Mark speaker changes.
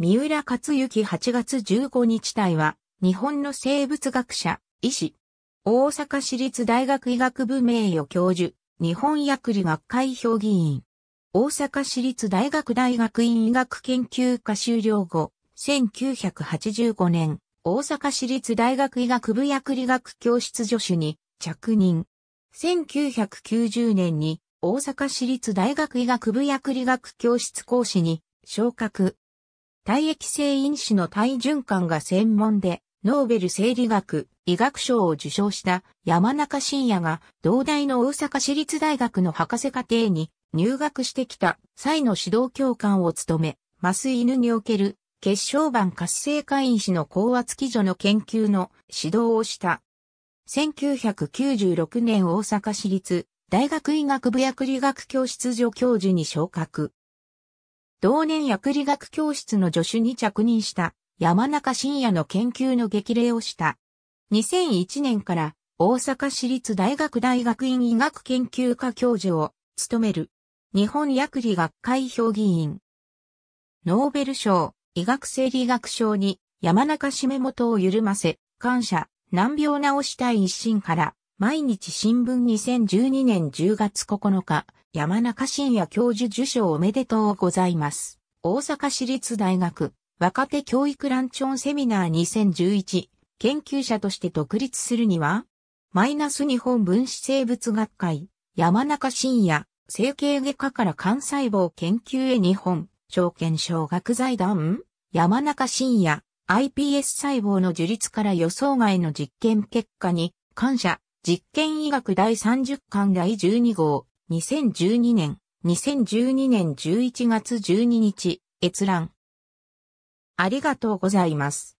Speaker 1: 三浦克幸8月15日隊は、日本の生物学者、医師、大阪市立大学医学部名誉教授、日本薬理学会評議員。大阪市立大学大学院医学研究科修了後、1985年、大阪市立大学医学部薬理学教室助手に着任。1990年に大阪市立大学医学部薬理学教室講師に昇格。体液性因子の体循環が専門で、ノーベル生理学、医学賞を受賞した山中伸也が、同大の大阪市立大学の博士課程に入学してきた際の指導教官を務め、麻酔犬における血小板活性化因子の高圧基準の研究の指導をした。1996年大阪市立大学医学部薬理学教室助教授に昇格。同年薬理学教室の助手に着任した山中伸也の研究の激励をした。2001年から大阪市立大学大学院医学研究科教授を務める日本薬理学会評議員。ノーベル賞、医学生理学賞に山中締元を緩ませ、感謝、難病治したい一心から毎日新聞2012年10月9日、山中伸也教授受賞おめでとうございます。大阪市立大学若手教育ランチョンセミナー2011研究者として独立するには、マイナス日本分子生物学会山中伸也整形外科から幹細胞研究へ日本証券小学財団山中伸也 iPS 細胞の樹立から予想外の実験結果に感謝実験医学第30巻第12号2012年、2012年11月12日、閲覧。
Speaker 2: ありがとうございます。